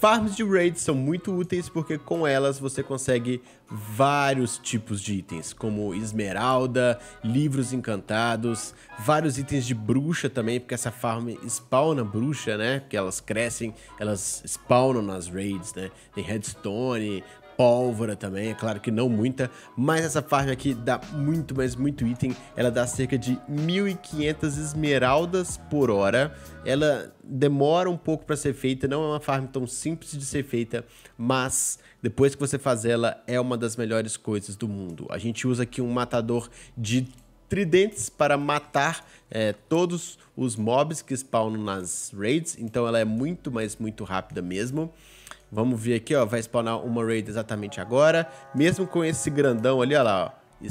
Farms de raids são muito úteis porque com elas você consegue vários tipos de itens, como esmeralda, livros encantados, vários itens de bruxa também, porque essa farm spawna bruxa, né? Porque elas crescem, elas spawnam nas raids, né? Tem redstone, pólvora também, é claro que não muita, mas essa farm aqui dá muito, mas muito item. Ela dá cerca de 1.500 esmeraldas por hora. Ela demora um pouco para ser feita, não é uma farm tão simples de ser feita, mas depois que você faz ela, é uma das melhores coisas do mundo. A gente usa aqui um matador de tridentes para matar é, todos os mobs que spawnam nas raids, então ela é muito, mas muito rápida mesmo. Vamos ver aqui, ó. Vai spawnar uma raid exatamente agora. Mesmo com esse grandão ali, ó lá, ó.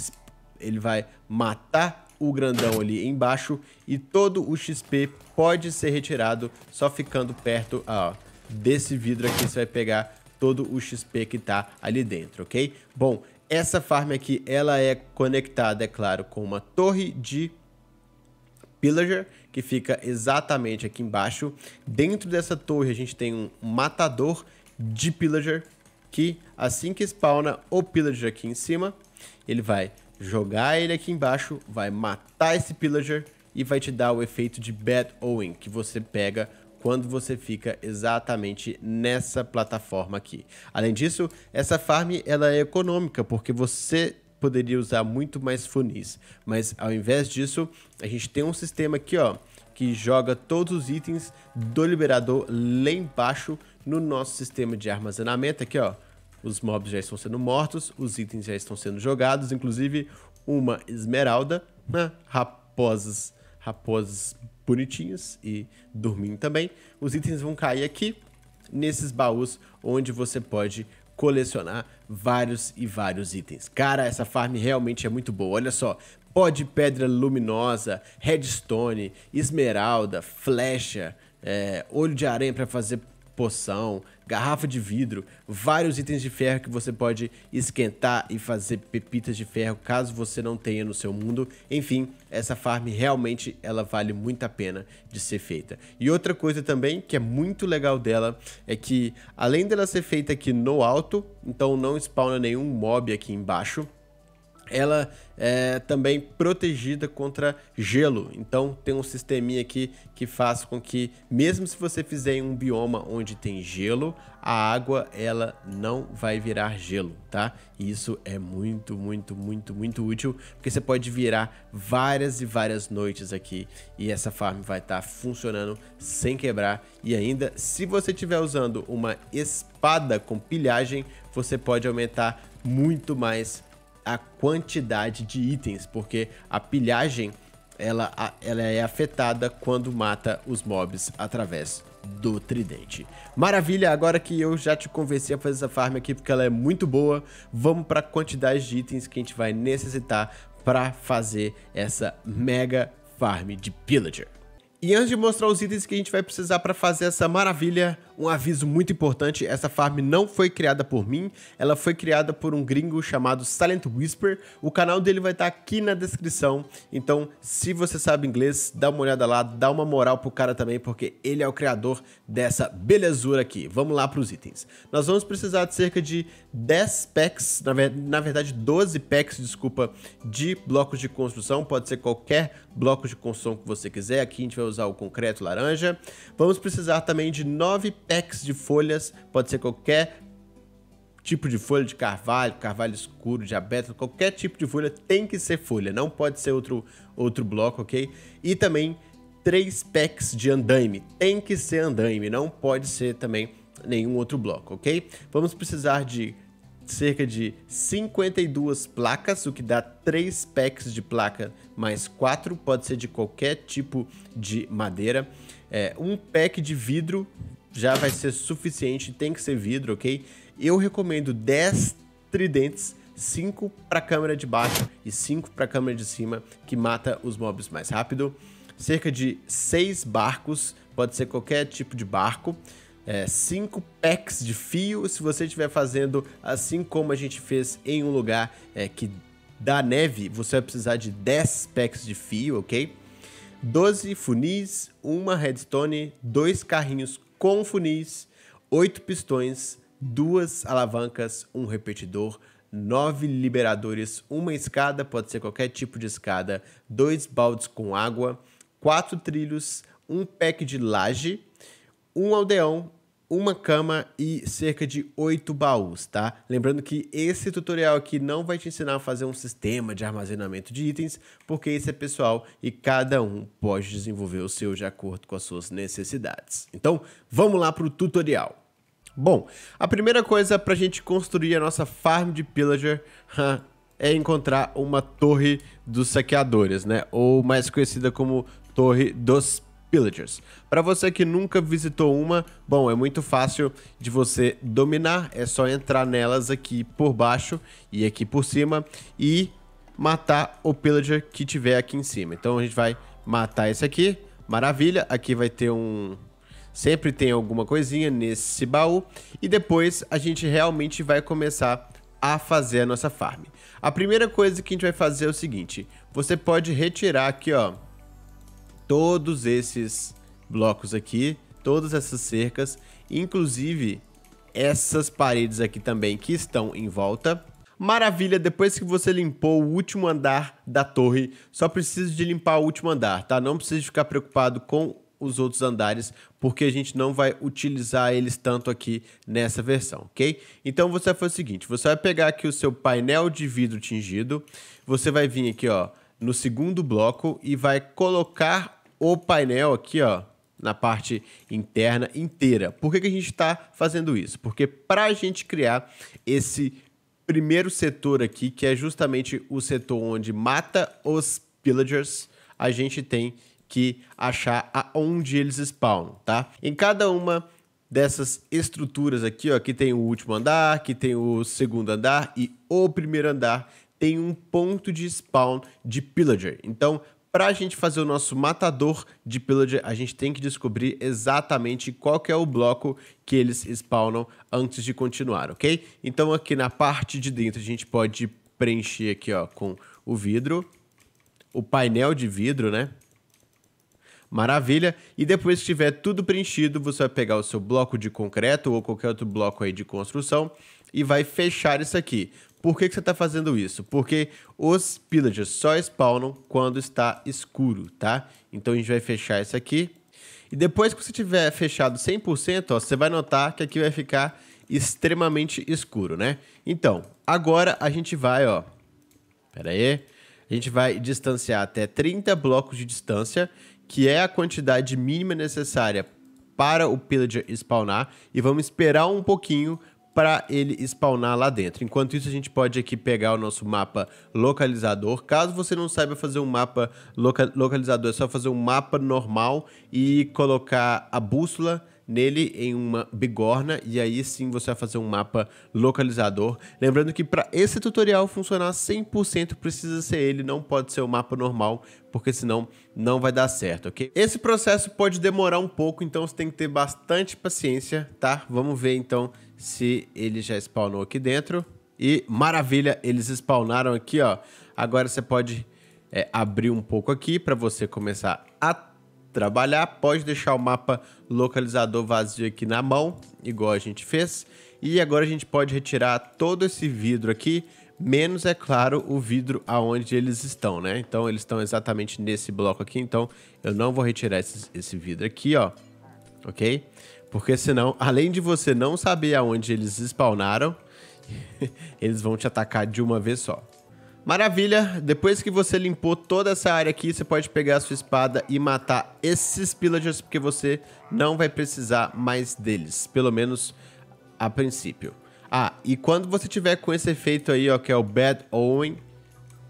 Ele vai matar o grandão ali embaixo. E todo o XP pode ser retirado só ficando perto, ó, desse vidro aqui. Você vai pegar todo o XP que tá ali dentro, ok? Bom, essa farm aqui, ela é conectada, é claro, com uma torre de Pillager, que fica exatamente aqui embaixo. Dentro dessa torre a gente tem um matador de Pillager, que assim que spawna o Pillager aqui em cima, ele vai jogar ele aqui embaixo, vai matar esse Pillager e vai te dar o efeito de Bad Owen, que você pega quando você fica exatamente nessa plataforma aqui. Além disso, essa farm ela é econômica, porque você poderia usar muito mais funis, mas ao invés disso, a gente tem um sistema aqui, ó, que joga todos os itens do liberador lá embaixo no nosso sistema de armazenamento. Aqui, ó, os mobs já estão sendo mortos, os itens já estão sendo jogados, inclusive uma esmeralda, né? raposas, raposas bonitinhas e dormindo também. Os itens vão cair aqui nesses baús onde você pode colecionar vários e vários itens. Cara, essa farm realmente é muito boa. Olha só, pó de pedra luminosa, redstone, esmeralda, flecha, é, olho de aranha para fazer poção, garrafa de vidro, vários itens de ferro que você pode esquentar e fazer pepitas de ferro caso você não tenha no seu mundo. Enfim, essa farm realmente ela vale muito a pena de ser feita. E outra coisa também que é muito legal dela é que além dela ser feita aqui no alto, então não spawna nenhum mob aqui embaixo, ela é também protegida contra gelo. Então tem um sisteminha aqui que faz com que, mesmo se você fizer em um bioma onde tem gelo, a água ela não vai virar gelo, tá? E isso é muito, muito, muito, muito útil, porque você pode virar várias e várias noites aqui e essa farm vai estar tá funcionando sem quebrar. E ainda, se você estiver usando uma espada com pilhagem, você pode aumentar muito mais a quantidade de itens, porque a pilhagem ela, ela é afetada quando mata os mobs através do tridente. Maravilha, agora que eu já te convenci a fazer essa farm aqui porque ela é muito boa, vamos para a quantidade de itens que a gente vai necessitar para fazer essa mega farm de pillager. E antes de mostrar os itens que a gente vai precisar para fazer essa maravilha, um aviso muito importante: essa farm não foi criada por mim, ela foi criada por um gringo chamado Silent Whisper. O canal dele vai estar tá aqui na descrição. Então, se você sabe inglês, dá uma olhada lá, dá uma moral pro cara também, porque ele é o criador dessa belezura aqui. Vamos lá para os itens. Nós vamos precisar de cerca de 10 packs, na, ver na verdade 12 packs, desculpa, de blocos de construção. Pode ser qualquer bloco de construção que você quiser. Aqui a gente vai usar o concreto laranja. Vamos precisar também de 9 packs de folhas, pode ser qualquer tipo de folha de carvalho, carvalho escuro, diabetes, qualquer tipo de folha tem que ser folha, não pode ser outro, outro bloco, ok? E também três packs de andaime, tem que ser andaime, não pode ser também nenhum outro bloco, ok? Vamos precisar de cerca de 52 placas, o que dá três packs de placa mais quatro pode ser de qualquer tipo de madeira. É, um pack de vidro já vai ser suficiente, tem que ser vidro, ok? Eu recomendo 10 tridentes, 5 para a câmera de baixo e 5 para a câmera de cima, que mata os mobs mais rápido. Cerca de 6 barcos, pode ser qualquer tipo de barco. 5 é, packs de fio, se você estiver fazendo assim como a gente fez em um lugar é, que dá neve, você vai precisar de 10 packs de fio, ok? 12 funis, uma redstone, dois carrinhos com funis, oito pistões, duas alavancas, um repetidor, nove liberadores, uma escada, pode ser qualquer tipo de escada, dois baldes com água, quatro trilhos, um pack de laje, um aldeão, uma cama e cerca de oito baús, tá? Lembrando que esse tutorial aqui não vai te ensinar a fazer um sistema de armazenamento de itens, porque isso é pessoal e cada um pode desenvolver o seu de acordo com as suas necessidades. Então, vamos lá para o tutorial. Bom, a primeira coisa para a gente construir a nossa farm de pillager é encontrar uma torre dos saqueadores, né? Ou mais conhecida como torre dos Pillagers. Para você que nunca visitou uma, bom, é muito fácil de você dominar, é só entrar nelas aqui por baixo e aqui por cima e matar o Pillager que tiver aqui em cima. Então a gente vai matar esse aqui, maravilha, aqui vai ter um... Sempre tem alguma coisinha nesse baú e depois a gente realmente vai começar a fazer a nossa farm. A primeira coisa que a gente vai fazer é o seguinte, você pode retirar aqui, ó, todos esses blocos aqui, todas essas cercas, inclusive essas paredes aqui também que estão em volta. Maravilha, depois que você limpou o último andar da torre, só precisa de limpar o último andar, tá? Não precisa ficar preocupado com os outros andares, porque a gente não vai utilizar eles tanto aqui nessa versão, ok? Então você vai fazer o seguinte, você vai pegar aqui o seu painel de vidro tingido, você vai vir aqui ó, no segundo bloco e vai colocar o painel aqui, ó, na parte interna inteira. Por que, que a gente está fazendo isso? Porque para a gente criar esse primeiro setor aqui, que é justamente o setor onde mata os pillagers, a gente tem que achar aonde eles spawnam, tá? Em cada uma dessas estruturas aqui, ó, aqui tem o último andar, aqui tem o segundo andar e o primeiro andar tem um ponto de spawn de pillager. Então, para a gente fazer o nosso matador de pillager, a gente tem que descobrir exatamente qual é o bloco que eles spawnam antes de continuar, ok? Então aqui na parte de dentro a gente pode preencher aqui ó, com o vidro, o painel de vidro, né? Maravilha. E depois que tiver tudo preenchido, você vai pegar o seu bloco de concreto ou qualquer outro bloco aí de construção e vai fechar isso aqui. Por que, que você está fazendo isso? Porque os pillagers só spawnam quando está escuro, tá? Então a gente vai fechar isso aqui. E depois que você tiver fechado 100%, ó, você vai notar que aqui vai ficar extremamente escuro, né? Então, agora a gente vai, ó... Pera aí. A gente vai distanciar até 30 blocos de distância, que é a quantidade mínima necessária para o pillager spawnar. E vamos esperar um pouquinho para ele spawnar lá dentro. Enquanto isso, a gente pode aqui pegar o nosso mapa localizador. Caso você não saiba fazer um mapa loca localizador, é só fazer um mapa normal e colocar a bússola nele em uma bigorna e aí sim você vai fazer um mapa localizador. Lembrando que para esse tutorial funcionar 100% precisa ser ele, não pode ser o mapa normal, porque senão não vai dar certo, ok? Esse processo pode demorar um pouco, então você tem que ter bastante paciência, tá? Vamos ver então se ele já spawnou aqui dentro. E maravilha, eles spawnaram aqui, ó. Agora você pode é, abrir um pouco aqui para você começar a trabalhar. Pode deixar o mapa localizador vazio aqui na mão, igual a gente fez. E agora a gente pode retirar todo esse vidro aqui, menos, é claro, o vidro aonde eles estão, né? Então eles estão exatamente nesse bloco aqui, então eu não vou retirar esse vidro aqui, ó. Ok? Porque senão, além de você não saber aonde eles spawnaram, eles vão te atacar de uma vez só. Maravilha! Depois que você limpou toda essa área aqui, você pode pegar a sua espada e matar esses pillagers, porque você não vai precisar mais deles, pelo menos a princípio. Ah, e quando você tiver com esse efeito aí, ó, que é o Bad Owen,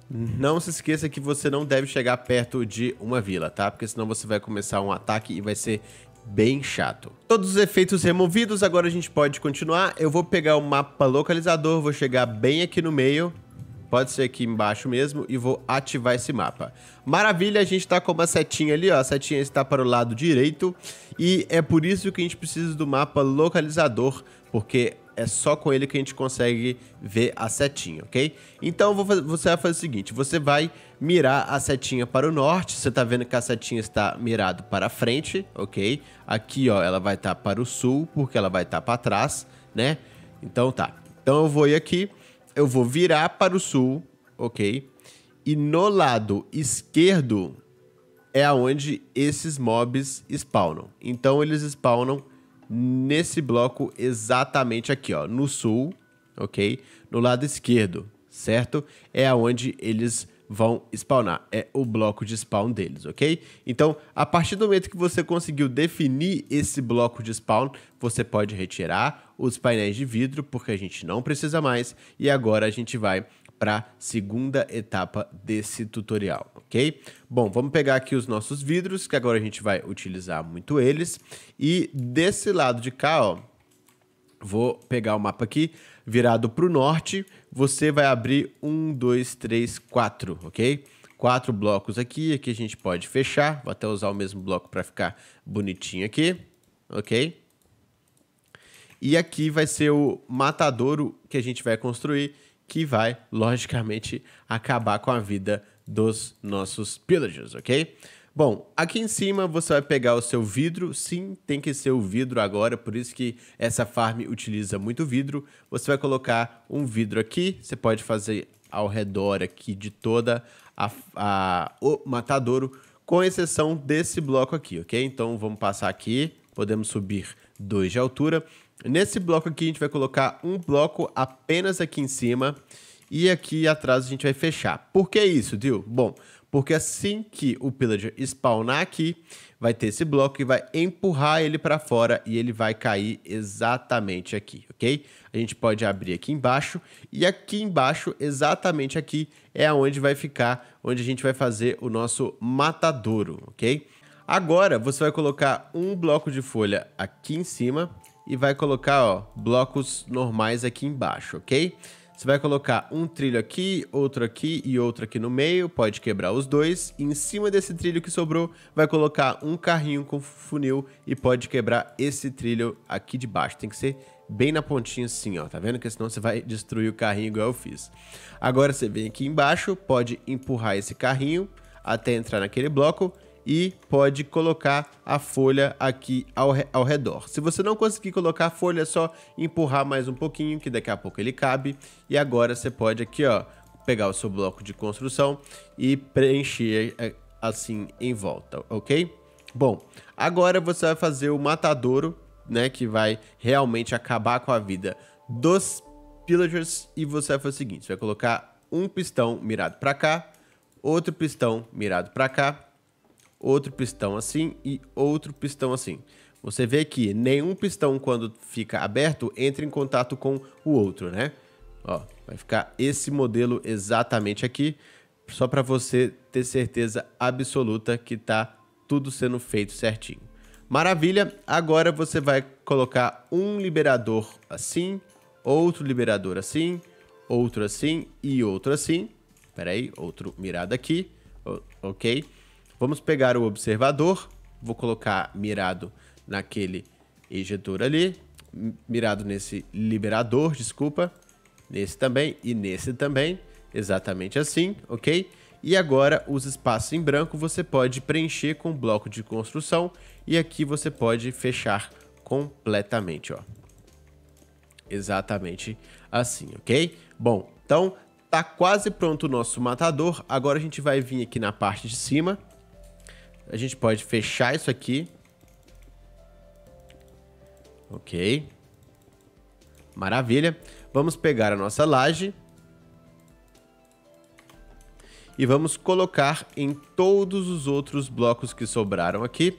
não se esqueça que você não deve chegar perto de uma vila, tá? Porque senão você vai começar um ataque e vai ser bem chato. Todos os efeitos removidos, agora a gente pode continuar. Eu vou pegar o mapa localizador, vou chegar bem aqui no meio Pode ser aqui embaixo mesmo e vou ativar esse mapa. Maravilha, a gente está com uma setinha ali, ó. A setinha está para o lado direito. E é por isso que a gente precisa do mapa localizador, porque é só com ele que a gente consegue ver a setinha, ok? Então fazer, você vai fazer o seguinte, você vai mirar a setinha para o norte, você está vendo que a setinha está mirado para a frente, ok? Aqui, ó, ela vai estar tá para o sul, porque ela vai estar tá para trás, né? Então tá. Então eu vou ir aqui, eu vou virar para o sul, ok? E no lado esquerdo é aonde esses mobs spawnam. Então eles spawnam nesse bloco exatamente aqui, ó, no sul, ok? No lado esquerdo, certo? É aonde eles vão spawnar. É o bloco de spawn deles, ok? Então, a partir do momento que você conseguiu definir esse bloco de spawn, você pode retirar os painéis de vidro, porque a gente não precisa mais. E agora a gente vai para a segunda etapa desse tutorial, ok? Bom, vamos pegar aqui os nossos vidros, que agora a gente vai utilizar muito eles. E desse lado de cá, ó, vou pegar o mapa aqui virado para o norte, você vai abrir um, dois, três, quatro, ok? Quatro blocos aqui, aqui a gente pode fechar, vou até usar o mesmo bloco para ficar bonitinho aqui, ok? E aqui vai ser o matadouro que a gente vai construir, que vai, logicamente, acabar com a vida dos nossos pillagers, ok? Bom, aqui em cima você vai pegar o seu vidro. Sim, tem que ser o vidro agora, por isso que essa farm utiliza muito vidro. Você vai colocar um vidro aqui. Você pode fazer ao redor aqui de toda a, a o matadouro, com exceção desse bloco aqui, ok? Então vamos passar aqui. Podemos subir dois de altura. Nesse bloco aqui a gente vai colocar um bloco apenas aqui em cima. E aqui atrás a gente vai fechar. Por que isso, Dil? Bom, porque assim que o Pillager spawnar aqui, vai ter esse bloco e vai empurrar ele para fora e ele vai cair exatamente aqui, ok? A gente pode abrir aqui embaixo e aqui embaixo, exatamente aqui, é onde vai ficar, onde a gente vai fazer o nosso matadouro, ok? Agora, você vai colocar um bloco de folha aqui em cima e vai colocar ó, blocos normais aqui embaixo, ok? Você vai colocar um trilho aqui, outro aqui e outro aqui no meio, pode quebrar os dois. E em cima desse trilho que sobrou, vai colocar um carrinho com funil e pode quebrar esse trilho aqui de baixo. Tem que ser bem na pontinha assim, ó, tá vendo? Que senão você vai destruir o carrinho igual eu fiz. Agora você vem aqui embaixo, pode empurrar esse carrinho até entrar naquele bloco e pode colocar a folha aqui ao, re ao redor. Se você não conseguir colocar a folha, é só empurrar mais um pouquinho, que daqui a pouco ele cabe. E agora você pode aqui, ó, pegar o seu bloco de construção e preencher é, assim em volta, ok? Bom, agora você vai fazer o matadouro, né, que vai realmente acabar com a vida dos pillagers e você vai fazer o seguinte, você vai colocar um pistão mirado para cá, outro pistão mirado para cá outro pistão assim e outro pistão assim. Você vê que nenhum pistão, quando fica aberto, entra em contato com o outro, né? Ó, vai ficar esse modelo exatamente aqui, só para você ter certeza absoluta que tá tudo sendo feito certinho. Maravilha! Agora você vai colocar um liberador assim, outro liberador assim, outro assim e outro assim. Pera aí, outro mirado aqui, ok? Vamos pegar o observador, vou colocar mirado naquele ejetor ali, mirado nesse liberador, desculpa, nesse também e nesse também, exatamente assim, ok? E agora os espaços em branco você pode preencher com bloco de construção e aqui você pode fechar completamente, ó. Exatamente assim, ok? Bom, então tá quase pronto o nosso matador, agora a gente vai vir aqui na parte de cima, a gente pode fechar isso aqui. Ok. Maravilha. Vamos pegar a nossa laje. E vamos colocar em todos os outros blocos que sobraram aqui.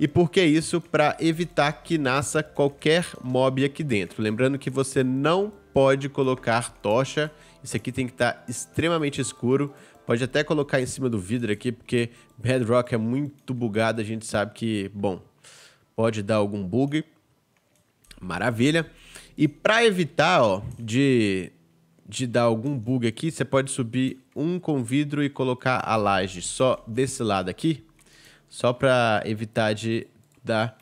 E por que isso? Para evitar que nasça qualquer mob aqui dentro. Lembrando que você não pode colocar tocha. Isso aqui tem que estar tá extremamente escuro Pode até colocar em cima do vidro aqui, porque Bedrock é muito bugado, a gente sabe que, bom, pode dar algum bug. Maravilha. E para evitar, ó, de, de dar algum bug aqui, você pode subir um com vidro e colocar a laje só desse lado aqui, só para evitar de dar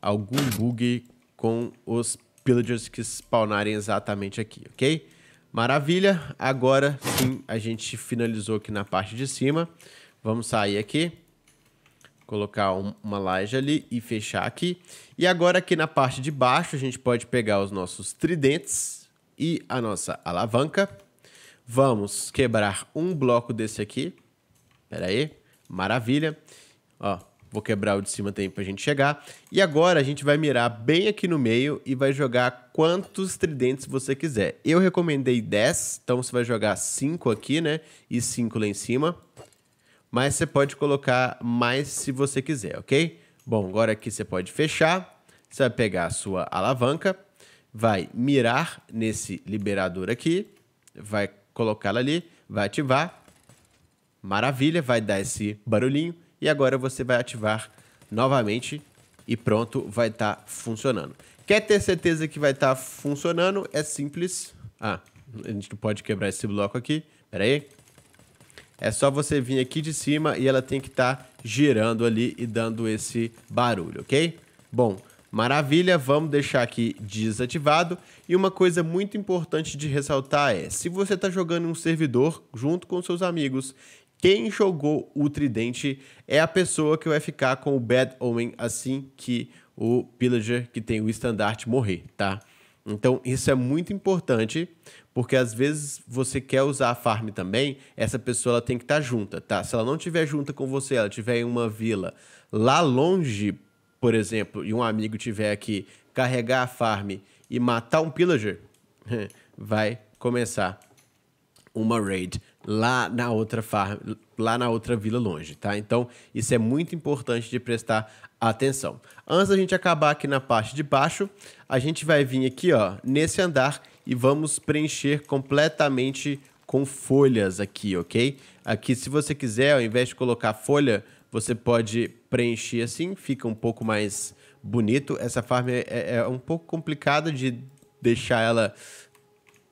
algum bug com os pillagers que spawnarem exatamente aqui, ok? Maravilha, agora sim a gente finalizou aqui na parte de cima. Vamos sair aqui, colocar um, uma laje ali e fechar aqui. E agora aqui na parte de baixo a gente pode pegar os nossos tridentes e a nossa alavanca. Vamos quebrar um bloco desse aqui. Pera aí, maravilha. Ó, Vou quebrar o de cima também pra gente chegar. E agora a gente vai mirar bem aqui no meio e vai jogar quantos tridentes você quiser. Eu recomendei 10, então você vai jogar 5 aqui, né? E 5 lá em cima. Mas você pode colocar mais se você quiser, ok? Bom, agora aqui você pode fechar. Você vai pegar a sua alavanca, vai mirar nesse liberador aqui, vai colocá-la ali, vai ativar. Maravilha, vai dar esse barulhinho e agora você vai ativar novamente e pronto, vai estar tá funcionando. Quer ter certeza que vai estar tá funcionando? É simples. Ah, a gente pode quebrar esse bloco aqui. Pera aí. É só você vir aqui de cima e ela tem que estar tá girando ali e dando esse barulho, ok? Bom, maravilha, vamos deixar aqui desativado. E uma coisa muito importante de ressaltar é, se você está jogando em um servidor junto com seus amigos quem jogou o tridente é a pessoa que vai ficar com o Bad Omen assim que o Pillager, que tem o estandarte, morrer, tá? Então, isso é muito importante, porque às vezes você quer usar a farm também, essa pessoa ela tem que estar tá junta, tá? Se ela não estiver junta com você, ela estiver em uma vila lá longe, por exemplo, e um amigo tiver aqui carregar a farm e matar um pillager, vai começar uma raid lá na outra far lá na outra vila longe, tá? Então, isso é muito importante de prestar atenção. Antes da gente acabar aqui na parte de baixo, a gente vai vir aqui, ó, nesse andar e vamos preencher completamente com folhas aqui, ok? Aqui, se você quiser, ao invés de colocar folha, você pode preencher assim, fica um pouco mais bonito. Essa farm é, é, é um pouco complicada de deixar ela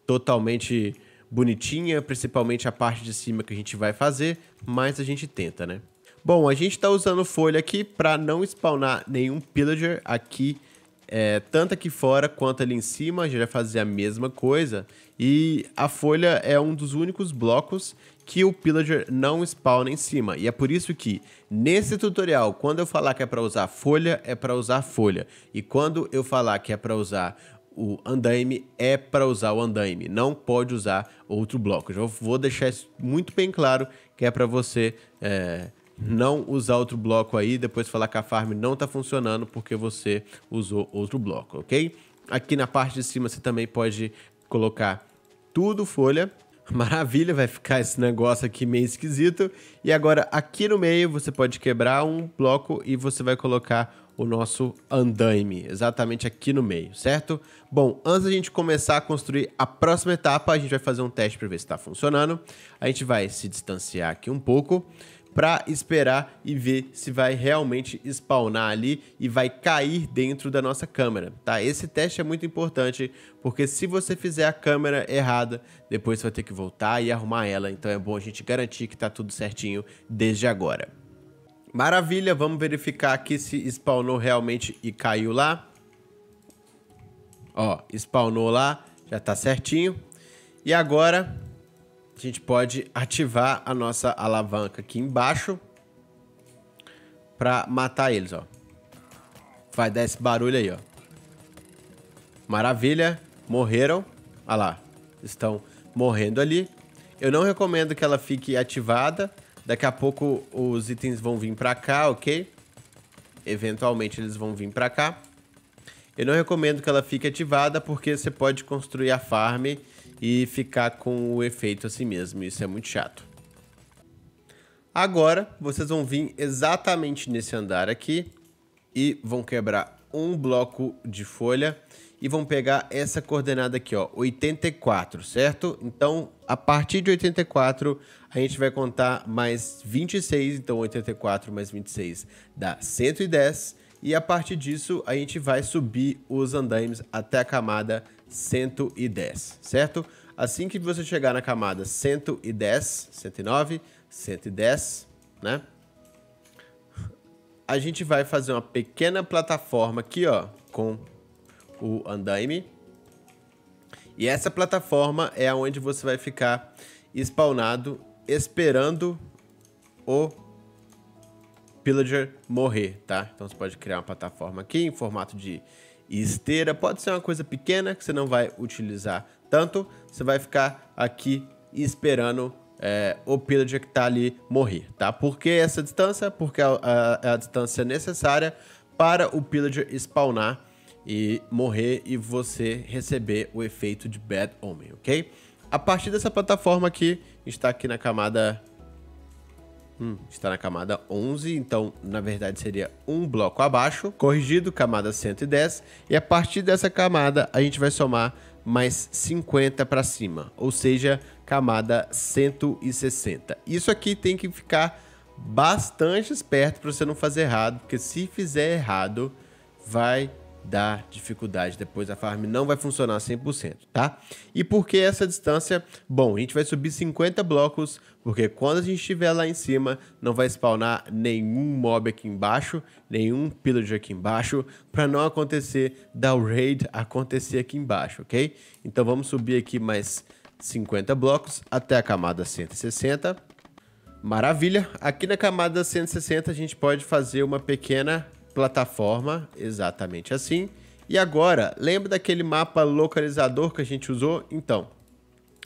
totalmente bonitinha, principalmente a parte de cima que a gente vai fazer, mas a gente tenta, né? Bom, a gente está usando folha aqui para não spawnar nenhum pillager aqui, é, tanto aqui fora quanto ali em cima, a gente vai fazer a mesma coisa. E a folha é um dos únicos blocos que o pillager não spawna em cima. E é por isso que, nesse tutorial, quando eu falar que é para usar folha, é para usar folha. E quando eu falar que é para usar o andaime é para usar o andaime, não pode usar outro bloco. já vou deixar isso muito bem claro, que é para você é, não usar outro bloco aí, depois falar que a farm não está funcionando porque você usou outro bloco, ok? Aqui na parte de cima você também pode colocar tudo folha, Maravilha, vai ficar esse negócio aqui meio esquisito. E agora aqui no meio você pode quebrar um bloco e você vai colocar o nosso andaime, exatamente aqui no meio, certo? Bom, antes da gente começar a construir a próxima etapa, a gente vai fazer um teste para ver se está funcionando. A gente vai se distanciar aqui um pouco para esperar e ver se vai realmente spawnar ali e vai cair dentro da nossa câmera, tá? Esse teste é muito importante, porque se você fizer a câmera errada, depois você vai ter que voltar e arrumar ela, então é bom a gente garantir que está tudo certinho desde agora. Maravilha, vamos verificar aqui se spawnou realmente e caiu lá. Ó, spawnou lá, já tá certinho. E agora a gente pode ativar a nossa alavanca aqui embaixo para matar eles, ó. Vai dar esse barulho aí, ó. Maravilha, morreram. Olha lá, estão morrendo ali. Eu não recomendo que ela fique ativada, Daqui a pouco os itens vão vir pra cá, ok? Eventualmente eles vão vir pra cá. Eu não recomendo que ela fique ativada, porque você pode construir a farm e ficar com o efeito assim mesmo. Isso é muito chato. Agora, vocês vão vir exatamente nesse andar aqui e vão quebrar um bloco de folha e vamos pegar essa coordenada aqui, ó, 84, certo? Então, a partir de 84, a gente vai contar mais 26, então 84 mais 26 dá 110, e a partir disso a gente vai subir os andaimes até a camada 110, certo? Assim que você chegar na camada 110, 109, 110, né? a gente vai fazer uma pequena plataforma aqui, ó, com o andaime. E essa plataforma é onde você vai ficar spawnado esperando o pillager morrer, tá? Então você pode criar uma plataforma aqui em formato de esteira. Pode ser uma coisa pequena que você não vai utilizar tanto. Você vai ficar aqui esperando é, o pillage é que está ali morrer, tá? Por que essa distância? Porque é a, a, é a, distância necessária para o Pillager spawnar e morrer e você receber o efeito de Bad Omen, ok? A partir dessa plataforma aqui, está aqui na camada... Hum, está na camada 11, então na verdade seria um bloco abaixo, corrigido, camada 110, e a partir dessa camada a gente vai somar mais 50 para cima, ou seja, camada 160. Isso aqui tem que ficar bastante esperto para você não fazer errado, porque se fizer errado, vai dar dificuldade depois a farm não vai funcionar 100%, tá? E por que essa distância? Bom, a gente vai subir 50 blocos, porque quando a gente estiver lá em cima, não vai spawnar nenhum mob aqui embaixo, nenhum pillager aqui embaixo, para não acontecer da raid acontecer aqui embaixo, ok? Então vamos subir aqui mais 50 blocos até a camada 160. Maravilha! Aqui na camada 160 a gente pode fazer uma pequena plataforma, exatamente assim. E agora, lembra daquele mapa localizador que a gente usou? Então,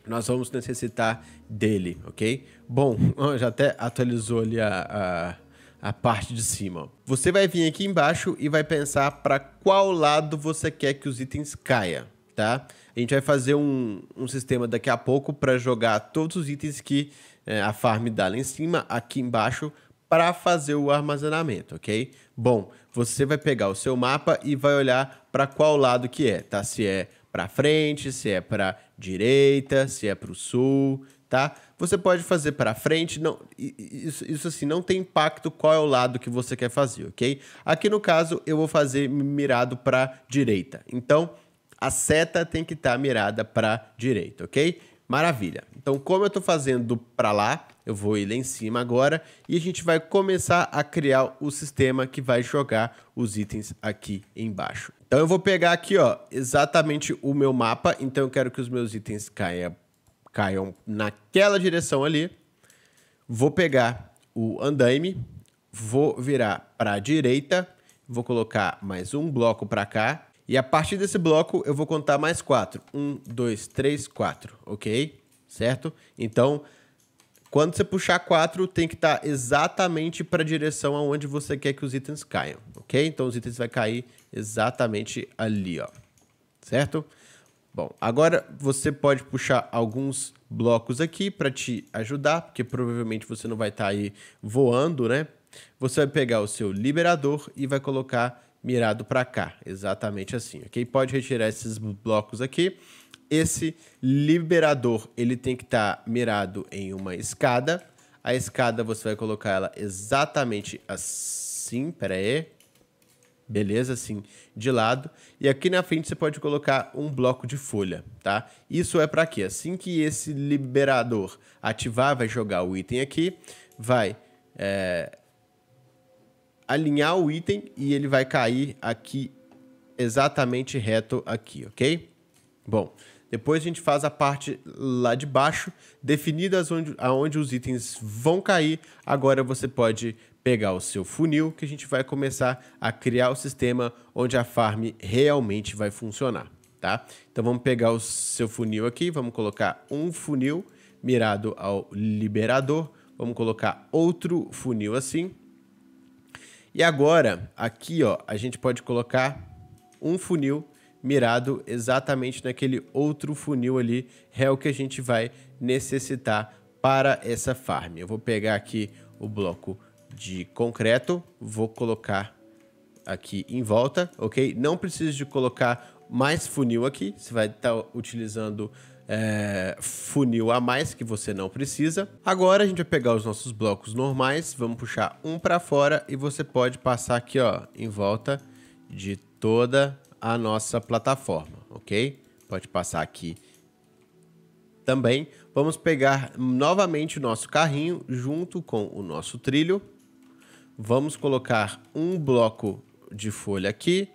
nós vamos necessitar dele, ok? Bom, já até atualizou ali a, a, a parte de cima. Você vai vir aqui embaixo e vai pensar para qual lado você quer que os itens caia, Tá? A gente vai fazer um, um sistema daqui a pouco para jogar todos os itens que é, a farm dá lá em cima, aqui embaixo, para fazer o armazenamento, ok? Bom, você vai pegar o seu mapa e vai olhar para qual lado que é, tá? Se é para frente, se é para direita, se é para o sul, tá? Você pode fazer para frente, não, isso, isso assim não tem impacto qual é o lado que você quer fazer, ok? Aqui no caso eu vou fazer mirado para direita, então a seta tem que estar tá mirada para direita, ok? Maravilha. Então, como eu estou fazendo para lá, eu vou ir lá em cima agora e a gente vai começar a criar o sistema que vai jogar os itens aqui embaixo. Então, eu vou pegar aqui, ó, exatamente o meu mapa. Então, eu quero que os meus itens caia, caiam naquela direção ali. Vou pegar o andaime, vou virar para a direita, vou colocar mais um bloco para cá e a partir desse bloco eu vou contar mais quatro. Um, dois, três, quatro, ok? Certo? Então, quando você puxar quatro, tem que estar tá exatamente para a direção aonde você quer que os itens caiam, ok? Então os itens vão cair exatamente ali, ó. Certo? Bom, agora você pode puxar alguns blocos aqui para te ajudar, porque provavelmente você não vai estar tá aí voando, né? Você vai pegar o seu liberador e vai colocar mirado para cá, exatamente assim, ok? Pode retirar esses blocos aqui. Esse liberador, ele tem que estar tá mirado em uma escada. A escada você vai colocar ela exatamente assim, pera aí. Beleza, assim, de lado. E aqui na frente você pode colocar um bloco de folha, tá? Isso é para quê? Assim que esse liberador ativar, vai jogar o item aqui, vai é, alinhar o item e ele vai cair aqui exatamente reto aqui, ok? Bom, depois a gente faz a parte lá de baixo, definidas onde, aonde os itens vão cair. Agora você pode pegar o seu funil que a gente vai começar a criar o sistema onde a farm realmente vai funcionar, tá? Então vamos pegar o seu funil aqui, vamos colocar um funil mirado ao liberador, vamos colocar outro funil assim, e agora, aqui, ó, a gente pode colocar um funil mirado exatamente naquele outro funil ali, é o que a gente vai necessitar para essa farm. Eu vou pegar aqui o bloco de concreto, vou colocar aqui em volta, ok? Não preciso de colocar mais funil aqui, você vai estar tá utilizando é, funil a mais que você não precisa. Agora a gente vai pegar os nossos blocos normais, vamos puxar um para fora e você pode passar aqui ó, em volta de toda a nossa plataforma, ok? Pode passar aqui também. Vamos pegar novamente o nosso carrinho junto com o nosso trilho. Vamos colocar um bloco de folha aqui,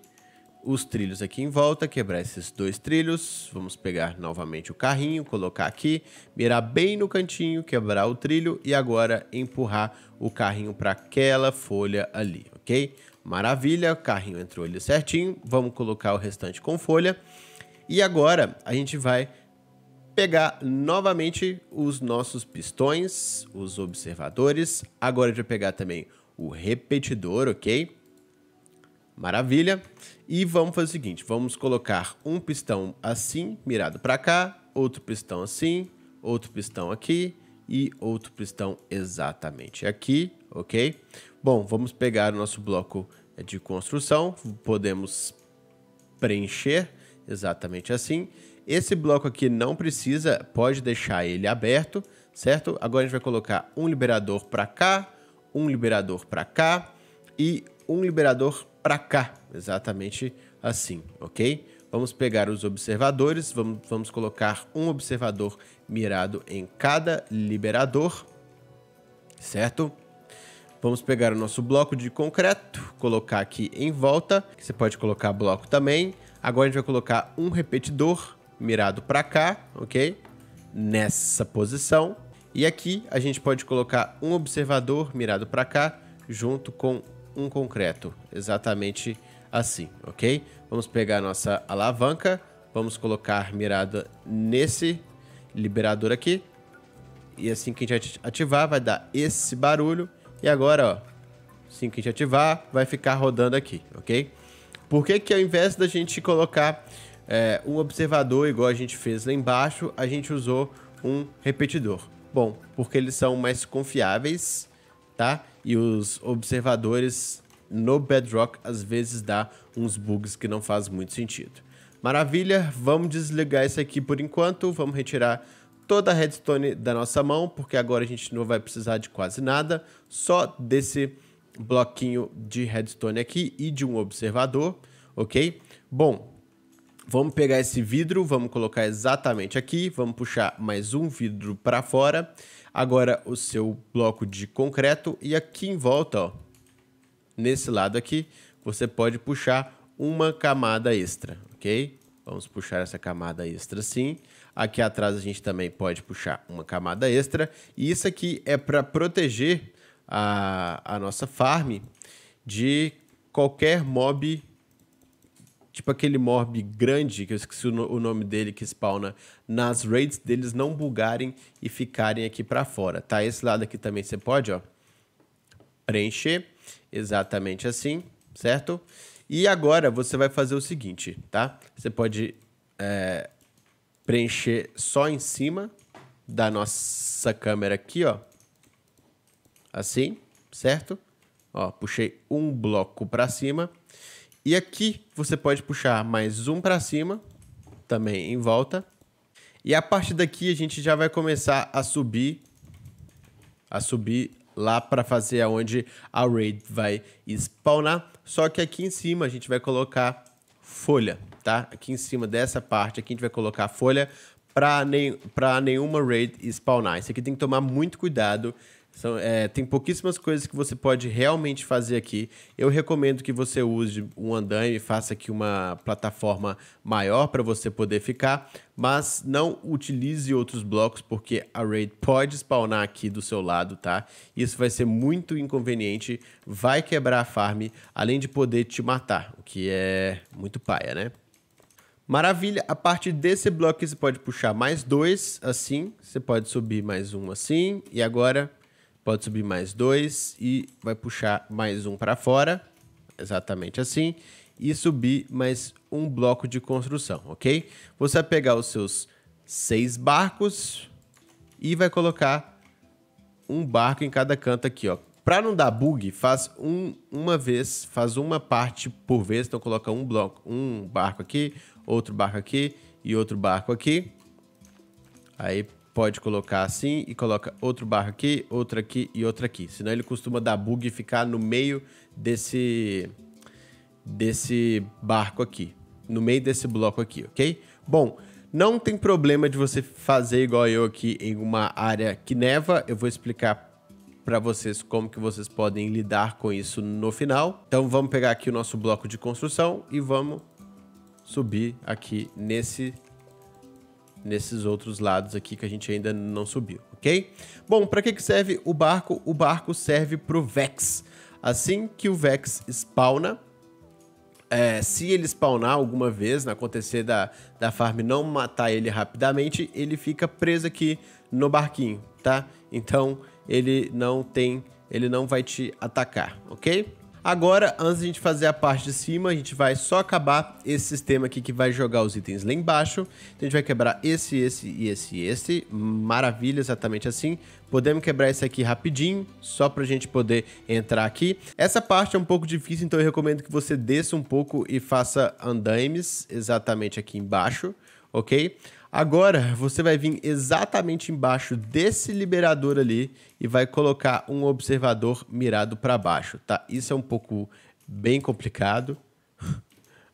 os trilhos aqui em volta, quebrar esses dois trilhos. Vamos pegar novamente o carrinho, colocar aqui, mirar bem no cantinho, quebrar o trilho e agora empurrar o carrinho para aquela folha ali, ok? Maravilha, o carrinho entrou ali certinho. Vamos colocar o restante com folha. E agora a gente vai pegar novamente os nossos pistões, os observadores. Agora a gente vai pegar também o repetidor, ok? Maravilha. E vamos fazer o seguinte, vamos colocar um pistão assim, mirado para cá, outro pistão assim, outro pistão aqui e outro pistão exatamente aqui, ok? Bom, vamos pegar o nosso bloco de construção, podemos preencher exatamente assim. Esse bloco aqui não precisa, pode deixar ele aberto, certo? Agora a gente vai colocar um liberador para cá, um liberador para cá e um liberador para cá, exatamente assim, ok? Vamos pegar os observadores, vamos, vamos colocar um observador mirado em cada liberador, certo? Vamos pegar o nosso bloco de concreto, colocar aqui em volta, você pode colocar bloco também. Agora a gente vai colocar um repetidor mirado para cá, ok? Nessa posição. E aqui a gente pode colocar um observador mirado para cá, junto com um concreto, exatamente assim, ok? Vamos pegar nossa alavanca, vamos colocar mirada nesse liberador aqui. E assim que a gente ativar, vai dar esse barulho. E agora, ó, assim que a gente ativar, vai ficar rodando aqui, ok? Por que que ao invés da gente colocar é, um observador igual a gente fez lá embaixo, a gente usou um repetidor? Bom, porque eles são mais confiáveis, tá? e os observadores no Bedrock às vezes dá uns bugs que não faz muito sentido. Maravilha, vamos desligar isso aqui por enquanto, vamos retirar toda a redstone da nossa mão, porque agora a gente não vai precisar de quase nada, só desse bloquinho de redstone aqui e de um observador, ok? Bom, vamos pegar esse vidro, vamos colocar exatamente aqui, vamos puxar mais um vidro para fora Agora o seu bloco de concreto e aqui em volta, ó, nesse lado aqui, você pode puxar uma camada extra, ok? Vamos puxar essa camada extra sim. Aqui atrás a gente também pode puxar uma camada extra. E isso aqui é para proteger a, a nossa farm de qualquer mob tipo aquele morb grande, que eu esqueci o nome dele, que spawna nas raids deles não bugarem e ficarem aqui para fora, tá? Esse lado aqui também você pode, ó, preencher exatamente assim, certo? E agora você vai fazer o seguinte, tá? Você pode é, preencher só em cima da nossa câmera aqui, ó, assim, certo? Ó, puxei um bloco para cima e aqui você pode puxar mais um para cima, também em volta. E a partir daqui a gente já vai começar a subir, a subir lá para fazer aonde a raid vai spawnar. Só que aqui em cima a gente vai colocar folha, tá? Aqui em cima dessa parte aqui a gente vai colocar folha para nem, nenhuma raid spawnar. Isso aqui tem que tomar muito cuidado são, é, tem pouquíssimas coisas que você pode realmente fazer aqui. Eu recomendo que você use um andaime, faça aqui uma plataforma maior para você poder ficar, mas não utilize outros blocos, porque a raid pode spawnar aqui do seu lado, tá? Isso vai ser muito inconveniente, vai quebrar a farm, além de poder te matar, o que é muito paia, né? Maravilha, a partir desse bloco você pode puxar mais dois, assim, você pode subir mais um assim, e agora Pode subir mais dois e vai puxar mais um para fora, exatamente assim, e subir mais um bloco de construção, ok? Você vai pegar os seus seis barcos e vai colocar um barco em cada canto aqui, ó. Para não dar bug, faz um, uma vez, faz uma parte por vez. Então coloca um bloco, um barco aqui, outro barco aqui e outro barco aqui. Aí pode colocar assim e coloca outro barco aqui, outro aqui e outro aqui. Senão ele costuma dar bug e ficar no meio desse, desse barco aqui, no meio desse bloco aqui, ok? Bom, não tem problema de você fazer igual eu aqui em uma área que neva. Eu vou explicar para vocês como que vocês podem lidar com isso no final. Então vamos pegar aqui o nosso bloco de construção e vamos subir aqui nesse nesses outros lados aqui que a gente ainda não subiu, ok? Bom, para que, que serve o barco? O barco serve para o Vex. Assim que o Vex spawna, é, se ele spawnar alguma vez, né, acontecer da, da farm não matar ele rapidamente, ele fica preso aqui no barquinho, tá? Então ele não tem, ele não vai te atacar, ok? Agora, antes de a gente fazer a parte de cima, a gente vai só acabar esse sistema aqui que vai jogar os itens lá embaixo. Então a gente vai quebrar esse, esse e esse e esse. Maravilha, exatamente assim. Podemos quebrar esse aqui rapidinho, só pra gente poder entrar aqui. Essa parte é um pouco difícil, então eu recomendo que você desça um pouco e faça andaimes exatamente aqui embaixo, ok? Agora você vai vir exatamente embaixo desse liberador ali e vai colocar um observador mirado para baixo, tá? Isso é um pouco bem complicado.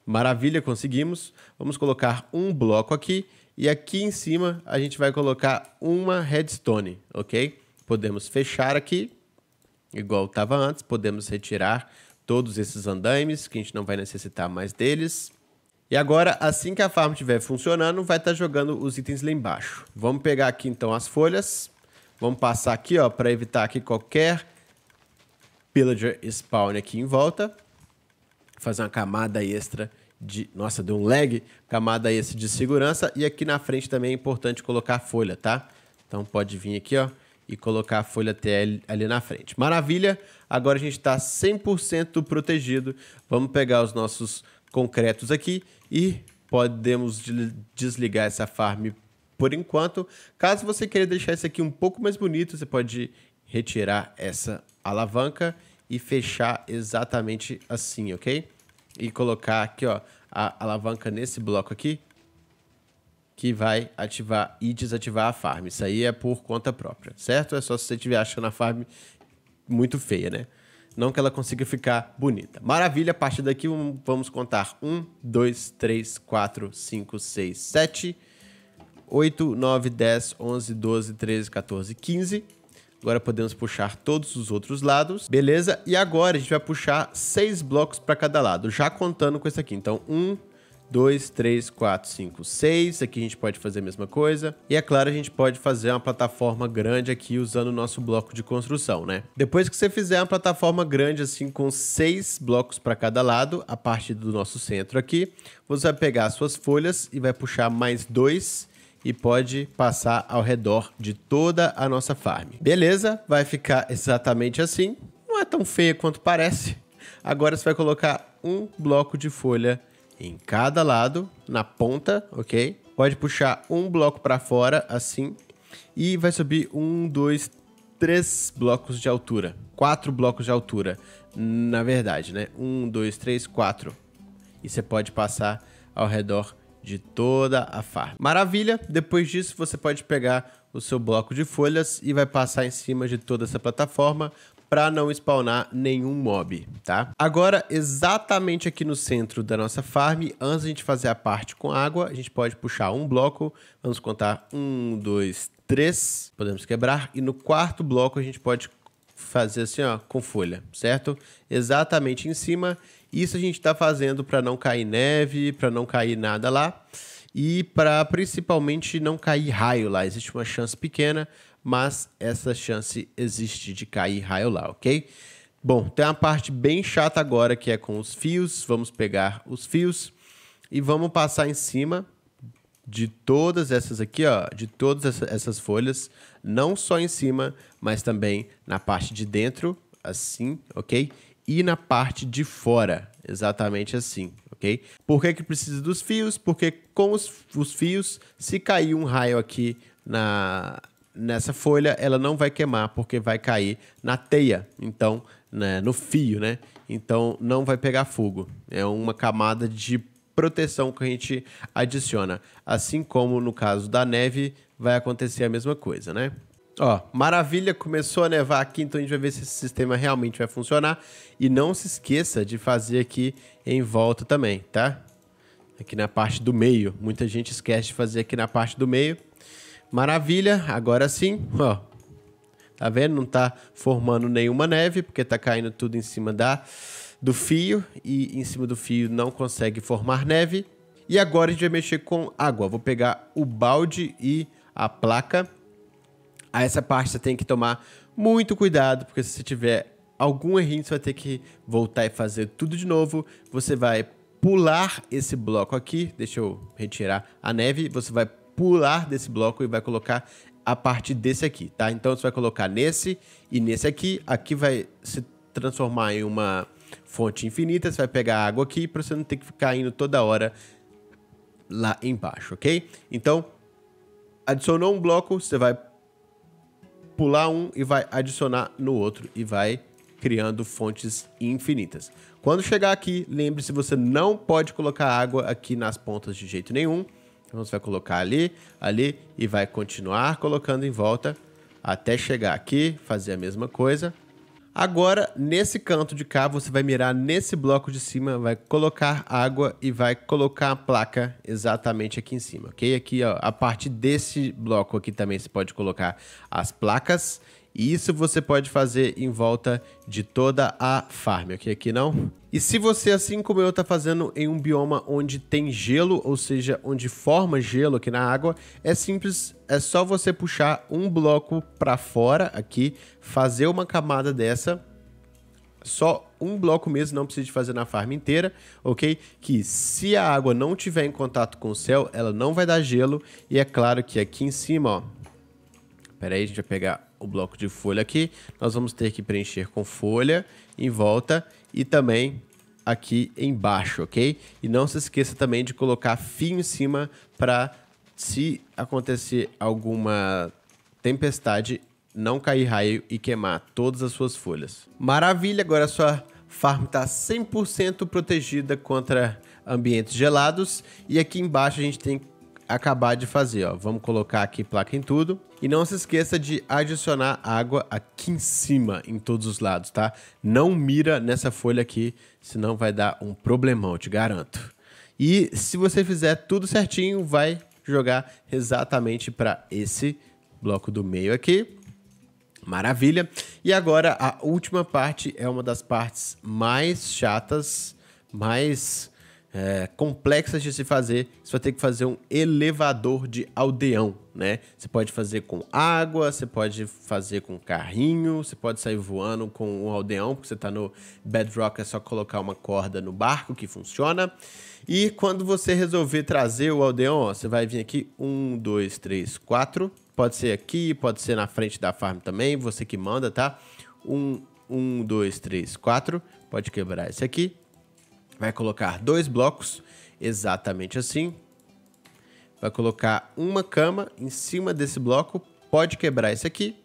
Maravilha, conseguimos. Vamos colocar um bloco aqui e aqui em cima a gente vai colocar uma redstone, ok? Podemos fechar aqui, igual estava antes, podemos retirar todos esses andaimes, que a gente não vai necessitar mais deles. E agora, assim que a farm estiver funcionando, vai estar tá jogando os itens lá embaixo. Vamos pegar aqui, então, as folhas. Vamos passar aqui, ó, para evitar que qualquer pillager spawn aqui em volta. Fazer uma camada extra de... Nossa, deu um lag. Camada extra de segurança. E aqui na frente também é importante colocar a folha, tá? Então pode vir aqui, ó, e colocar a folha TL ali na frente. Maravilha! Agora a gente está 100% protegido. Vamos pegar os nossos concretos aqui e podemos desligar essa farm por enquanto. Caso você queira deixar isso aqui um pouco mais bonito, você pode retirar essa alavanca e fechar exatamente assim, ok? E colocar aqui, ó, a alavanca nesse bloco aqui, que vai ativar e desativar a farm. Isso aí é por conta própria, certo? É só se você estiver achando a farm muito feia, né? Não que ela consiga ficar bonita. Maravilha, a partir daqui vamos contar 1, 2, 3, 4, 5, 6, 7, 8, 9, 10, 11, 12, 13, 14, 15. Agora podemos puxar todos os outros lados, beleza? E agora a gente vai puxar 6 blocos para cada lado, já contando com esse aqui. Então, 1, 2, 3, 2, 3, 4, 5, 6. Aqui a gente pode fazer a mesma coisa. E é claro, a gente pode fazer uma plataforma grande aqui usando o nosso bloco de construção, né? Depois que você fizer uma plataforma grande assim com seis blocos para cada lado, a partir do nosso centro aqui, você vai pegar suas folhas e vai puxar mais dois e pode passar ao redor de toda a nossa farm. Beleza, vai ficar exatamente assim. Não é tão feia quanto parece. Agora você vai colocar um bloco de folha em cada lado, na ponta, ok? Pode puxar um bloco para fora, assim, e vai subir um, dois, três blocos de altura. Quatro blocos de altura, na verdade, né? Um, dois, três, quatro. E você pode passar ao redor de toda a farm. Maravilha! Depois disso, você pode pegar o seu bloco de folhas e vai passar em cima de toda essa plataforma para não spawnar nenhum mob, tá? Agora, exatamente aqui no centro da nossa farm, antes de a gente fazer a parte com água, a gente pode puxar um bloco, vamos contar um, dois, três, podemos quebrar, e no quarto bloco a gente pode fazer assim, ó, com folha, certo? Exatamente em cima, isso a gente está fazendo para não cair neve, para não cair nada lá, e para principalmente não cair raio lá, existe uma chance pequena, mas essa chance existe de cair raio lá, ok? Bom, tem uma parte bem chata agora que é com os fios. Vamos pegar os fios e vamos passar em cima de todas essas aqui, ó, de todas essas folhas, não só em cima, mas também na parte de dentro, assim, ok? E na parte de fora, exatamente assim, ok? Por que, que precisa dos fios? Porque com os, os fios, se cair um raio aqui na, nessa folha, ela não vai queimar porque vai cair na teia, então, né, no fio, né? Então não vai pegar fogo. É uma camada de proteção que a gente adiciona. Assim como no caso da neve, vai acontecer a mesma coisa, né? Ó, maravilha, começou a nevar aqui, então a gente vai ver se esse sistema realmente vai funcionar. E não se esqueça de fazer aqui em volta também, tá? Aqui na parte do meio. Muita gente esquece de fazer aqui na parte do meio. Maravilha, agora sim, ó. Tá vendo? Não tá formando nenhuma neve, porque tá caindo tudo em cima da, do fio. E em cima do fio não consegue formar neve. E agora a gente vai mexer com água. Vou pegar o balde e a placa. A essa parte você tem que tomar muito cuidado, porque se você tiver algum errinho, você vai ter que voltar e fazer tudo de novo. Você vai pular esse bloco aqui. Deixa eu retirar a neve. Você vai pular desse bloco e vai colocar a parte desse aqui, tá? Então você vai colocar nesse e nesse aqui. Aqui vai se transformar em uma fonte infinita. Você vai pegar água aqui para você não ter que ficar indo toda hora lá embaixo, ok? Então, adicionou um bloco, você vai pular um e vai adicionar no outro e vai criando fontes infinitas. Quando chegar aqui, lembre-se, você não pode colocar água aqui nas pontas de jeito nenhum então você vai colocar ali, ali e vai continuar colocando em volta até chegar aqui, fazer a mesma coisa. Agora, nesse canto de cá, você vai mirar nesse bloco de cima, vai colocar água e vai colocar a placa exatamente aqui em cima, ok? Aqui, ó, a parte desse bloco aqui também você pode colocar as placas. E isso você pode fazer em volta de toda a farm, ok? Aqui não, e se você, assim como eu, está fazendo em um bioma onde tem gelo, ou seja, onde forma gelo aqui na água, é simples, é só você puxar um bloco para fora aqui, fazer uma camada dessa, só um bloco mesmo, não precisa de fazer na farm inteira, ok? Que se a água não tiver em contato com o céu, ela não vai dar gelo, e é claro que aqui em cima, ó, Pera aí, a gente vai pegar o bloco de folha aqui, nós vamos ter que preencher com folha em volta, e também aqui embaixo, ok? E não se esqueça também de colocar fio em cima para se acontecer alguma tempestade, não cair raio e queimar todas as suas folhas. Maravilha, agora a sua farm está 100% protegida contra ambientes gelados e aqui embaixo a gente tem acabar de fazer, ó. Vamos colocar aqui placa em tudo. E não se esqueça de adicionar água aqui em cima, em todos os lados, tá? Não mira nessa folha aqui, senão vai dar um problemão, te garanto. E se você fizer tudo certinho, vai jogar exatamente para esse bloco do meio aqui. Maravilha. E agora a última parte é uma das partes mais chatas, mais é, complexas de se fazer, você vai ter que fazer um elevador de aldeão, né? Você pode fazer com água, você pode fazer com carrinho, você pode sair voando com um aldeão, porque você está no bedrock, é só colocar uma corda no barco que funciona. E quando você resolver trazer o aldeão, ó, você vai vir aqui, um, dois, três, quatro. Pode ser aqui, pode ser na frente da farm também, você que manda, tá? Um, um, dois, três, quatro. Pode quebrar esse aqui vai colocar dois blocos exatamente assim. Vai colocar uma cama em cima desse bloco, pode quebrar esse aqui.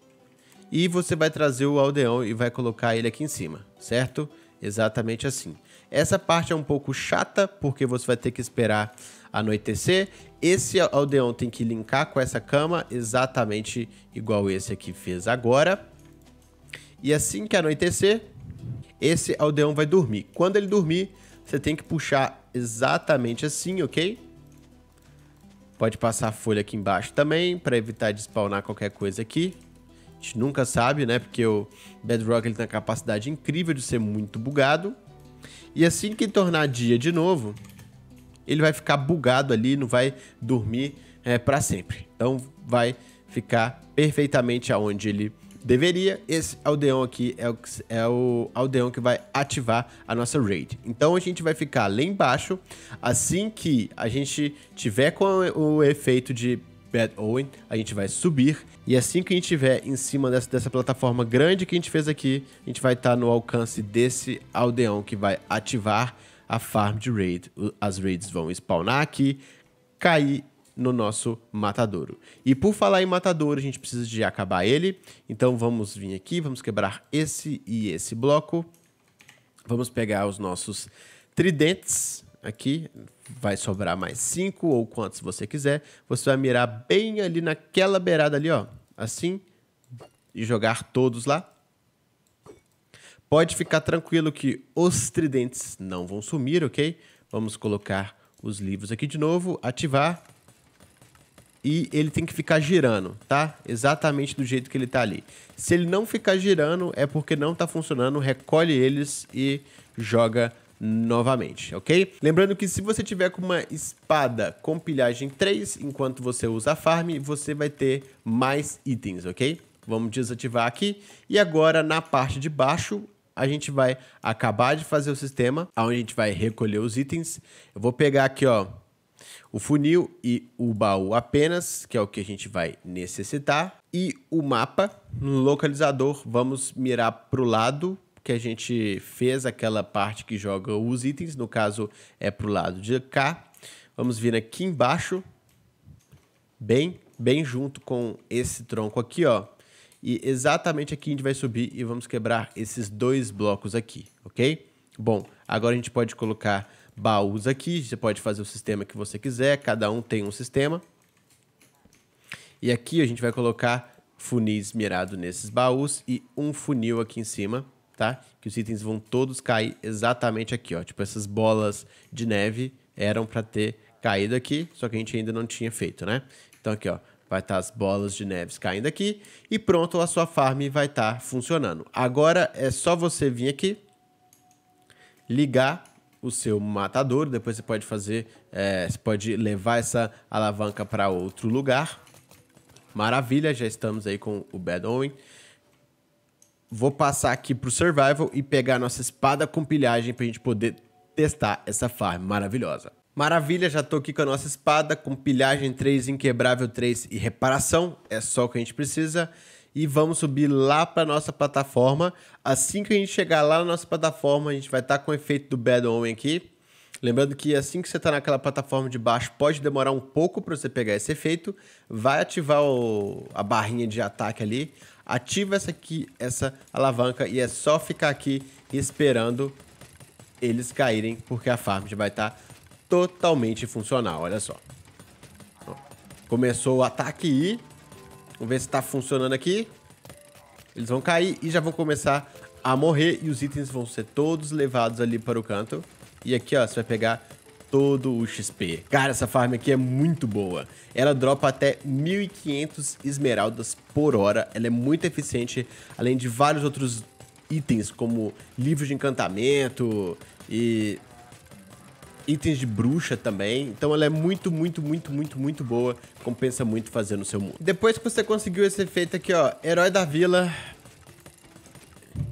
E você vai trazer o aldeão e vai colocar ele aqui em cima, certo? Exatamente assim. Essa parte é um pouco chata, porque você vai ter que esperar anoitecer. Esse aldeão tem que linkar com essa cama, exatamente igual esse aqui fez agora. E assim que anoitecer, esse aldeão vai dormir. Quando ele dormir, você tem que puxar exatamente assim, ok? Pode passar a folha aqui embaixo também, para evitar de spawnar qualquer coisa aqui. A gente nunca sabe, né? Porque o Bedrock ele tem a capacidade incrível de ser muito bugado. E assim que tornar dia de novo, ele vai ficar bugado ali, não vai dormir é, para sempre. Então vai ficar perfeitamente aonde ele deveria. Esse aldeão aqui é o, é o aldeão que vai ativar a nossa raid. Então a gente vai ficar lá embaixo. Assim que a gente tiver com o efeito de Bad Owen, a gente vai subir. E assim que a gente estiver em cima dessa, dessa plataforma grande que a gente fez aqui, a gente vai estar tá no alcance desse aldeão que vai ativar a farm de raid. As raids vão spawnar aqui, cair no nosso matadouro. E por falar em matadouro, a gente precisa de acabar ele. Então vamos vir aqui, vamos quebrar esse e esse bloco. Vamos pegar os nossos tridentes aqui. Vai sobrar mais cinco ou quantos você quiser. Você vai mirar bem ali naquela beirada ali, ó. Assim. E jogar todos lá. Pode ficar tranquilo que os tridentes não vão sumir, ok? Vamos colocar os livros aqui de novo, ativar e ele tem que ficar girando, tá? Exatamente do jeito que ele tá ali. Se ele não ficar girando, é porque não tá funcionando, recolhe eles e joga novamente, ok? Lembrando que se você tiver com uma espada com pilhagem 3, enquanto você usa a farm, você vai ter mais itens, ok? Vamos desativar aqui. E agora, na parte de baixo, a gente vai acabar de fazer o sistema, onde a gente vai recolher os itens. Eu vou pegar aqui, ó, o funil e o baú apenas, que é o que a gente vai necessitar. E o mapa, no localizador, vamos mirar para o lado que a gente fez aquela parte que joga os itens, no caso é para o lado de cá. Vamos vir aqui embaixo, bem, bem junto com esse tronco aqui, ó. E exatamente aqui a gente vai subir e vamos quebrar esses dois blocos aqui, ok? Bom, agora a gente pode colocar baús aqui. Você pode fazer o sistema que você quiser, cada um tem um sistema. E aqui a gente vai colocar funis mirado nesses baús e um funil aqui em cima, tá? Que os itens vão todos cair exatamente aqui, ó. Tipo, essas bolas de neve eram para ter caído aqui, só que a gente ainda não tinha feito, né? Então aqui, ó, vai estar tá as bolas de neves caindo aqui e pronto, a sua farm vai estar tá funcionando. Agora é só você vir aqui, ligar o seu matador, depois você pode fazer, é, você pode levar essa alavanca para outro lugar. Maravilha, já estamos aí com o Bedouin. Vou passar aqui para o Survival e pegar nossa espada com pilhagem para a gente poder testar essa farm maravilhosa. Maravilha, já estou aqui com a nossa espada, com pilhagem 3, inquebrável 3 e reparação. É só o que a gente precisa e vamos subir lá para nossa plataforma. Assim que a gente chegar lá na nossa plataforma, a gente vai estar tá com o efeito do Bad Omen aqui. Lembrando que assim que você está naquela plataforma de baixo, pode demorar um pouco para você pegar esse efeito. Vai ativar o, a barrinha de ataque ali, ativa essa aqui, essa alavanca e é só ficar aqui esperando eles caírem, porque a farm já vai estar tá totalmente funcional. Olha só. Começou o ataque e Vamos ver se tá funcionando aqui. Eles vão cair e já vão começar a morrer. E os itens vão ser todos levados ali para o canto. E aqui, ó, você vai pegar todo o XP. Cara, essa farm aqui é muito boa. Ela dropa até 1.500 esmeraldas por hora. Ela é muito eficiente, além de vários outros itens, como livros de encantamento e itens de bruxa também. Então ela é muito, muito, muito, muito, muito boa. Compensa muito fazer no seu mundo. Depois que você conseguiu esse efeito aqui, ó, herói da vila.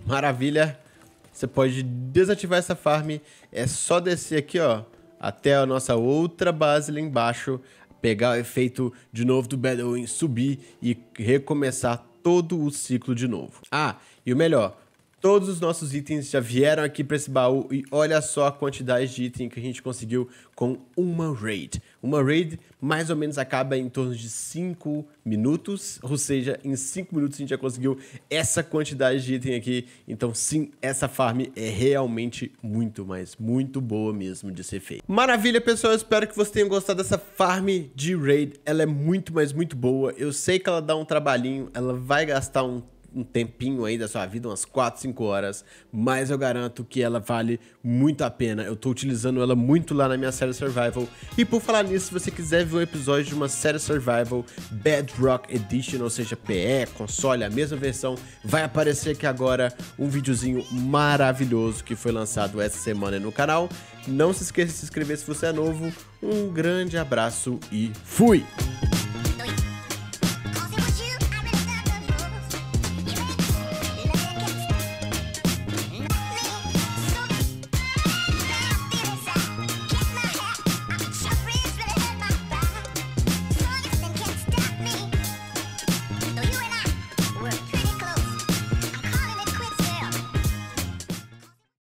Maravilha. Você pode desativar essa farm. É só descer aqui, ó, até a nossa outra base lá embaixo. Pegar o efeito de novo do Bedouin, subir e recomeçar todo o ciclo de novo. Ah, e o melhor, Todos os nossos itens já vieram aqui para esse baú e olha só a quantidade de item que a gente conseguiu com uma raid. Uma raid mais ou menos acaba em torno de 5 minutos, ou seja, em 5 minutos a gente já conseguiu essa quantidade de item aqui. Então sim, essa farm é realmente muito, mas muito boa mesmo de ser feita. Maravilha, pessoal, eu espero que vocês tenham gostado dessa farm de raid. Ela é muito, mas muito boa. Eu sei que ela dá um trabalhinho, ela vai gastar um um tempinho aí da sua vida, umas 4, 5 horas, mas eu garanto que ela vale muito a pena. Eu tô utilizando ela muito lá na minha série Survival. E por falar nisso, se você quiser ver um episódio de uma série Survival Bedrock Edition, ou seja, PE, console, a mesma versão, vai aparecer aqui agora um videozinho maravilhoso que foi lançado essa semana no canal. Não se esqueça de se inscrever se você é novo. Um grande abraço e fui!